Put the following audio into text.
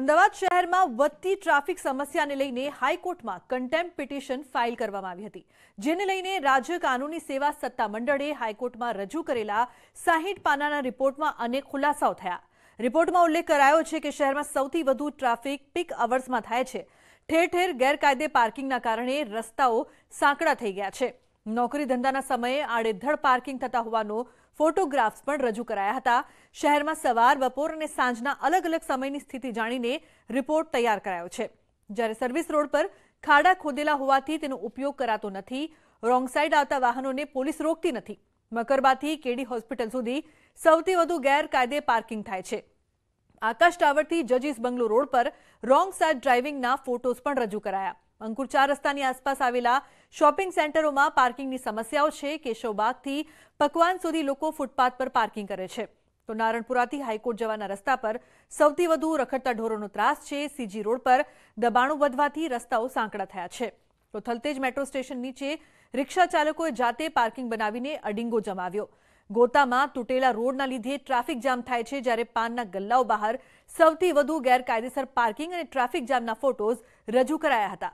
અમદાવાદ શહેરમાં વધતી ટ્રાફિક સમસ્યાને લઈને હાઈકોર્ટમાં કન્ટેમ્પ પિટિશન ફાઇલ કરવામાં આવી હતી જેને લઈને રાજ્ય કાનૂની સેવા સત્તા મંડળે હાઈકોર્ટમાં રજૂ કરેલા સાહીઠ પાનાના રિપોર્ટમાં અનેક ખુલાસાઓ થયા રિપોર્ટમાં ઉલ્લેખ કરાયો છે કે શહેરમાં સૌથી વધુ ટ્રાફિક પીક અવર્સમાં થાય છે ઠેર ઠેર ગેરકાયદે પાર્કિંગના કારણે રસ્તાઓ સાંકડા થઈ ગયા છે નોકરી ધંધાના સમયે આડેધડ પાર્કિંગ થતા હોવાનો ફોટોગ્રાફ્સ પણ રજૂ કરાયા હતા શહેરમાં સવાર બપોર અને સાંજના અલગ અલગ સમયની સ્થિતિ જાણીને રિપોર્ટ તૈયાર કરાયો છે જ્યારે સર્વિસ રોડ પર ખાડા ખોદેલા હોવાથી તેનો ઉપયોગ કરાતો નથી રોંગ સાઈડ આવતા વાહનોને પોલીસ રોકતી નથી મકરબાથી કેડી હોસ્પિટલ સુધી સૌથી વધુ ગેરકાયદે પાર્કિંગ થાય છે આકાશ ટાવરથી જજીસ બંગલો રોડ પર રોંગ સાઇડ ડ્રાઇવિંગના ફોટોઝ પણ રજૂ કરાયા અંકુર ચાર રસ્તાની આસપાસ આવેલા શોપિંગ સેન્ટરોમાં પાર્કિંગની સમસ્યાઓ છે કેશવબાગથી પકવાન સુધી લોકો ફૂટપાથ પર પાર્કિંગ કરે છે તો નારણપુરાથી હાઈકોર્ટ જવાના રસ્તા પર સૌથી વધુ રખડતા ઢોરોનો ત્રાસ છે સીજી રોડ પર દબાણો વધવાથી રસ્તાઓ સાંકડા થયા છે તો થલતેજ મેટ્રો સ્ટેશન નીચે રિક્ષા ચાલકોએ જાતે પાર્કિંગ બનાવીને અડિંગો જમાવ્યો ગોતામાં તૂટેલા રોડના લીધે ટ્રાફિક જામ થાય છે જ્યારે પાનના ગલ્લાઓ બહાર સૌથી વધુ ગેરકાયદેસર પાર્કિંગ અને ટ્રાફિક જામના ફોટોઝ રજૂ કરાયા હતા